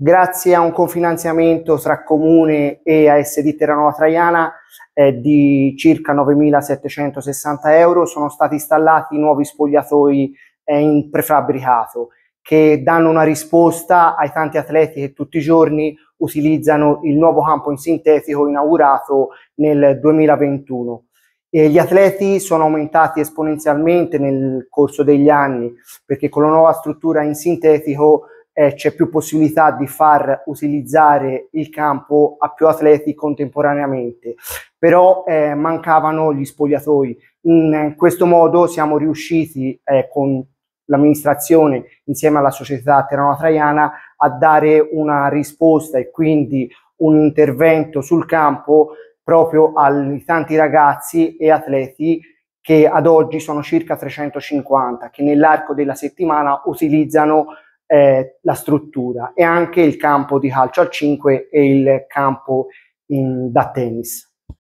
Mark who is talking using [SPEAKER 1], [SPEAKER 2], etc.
[SPEAKER 1] Grazie a un cofinanziamento tra Comune e ASD Terranova Traiana eh, di circa 9.760 euro sono stati installati nuovi spogliatoi eh, in prefabbricato che danno una risposta ai tanti atleti che tutti i giorni utilizzano il nuovo campo in sintetico inaugurato nel 2021. E gli atleti sono aumentati esponenzialmente nel corso degli anni perché con la nuova struttura in sintetico eh, c'è più possibilità di far utilizzare il campo a più atleti contemporaneamente, però eh, mancavano gli spogliatoi. In eh, questo modo siamo riusciti eh, con l'amministrazione insieme alla società Terano Traiana a dare una risposta e quindi un intervento sul campo proprio ai tanti ragazzi e atleti che ad oggi sono circa 350 che nell'arco della settimana utilizzano eh, la struttura e anche il campo di calcio al 5 e il campo in, da tennis.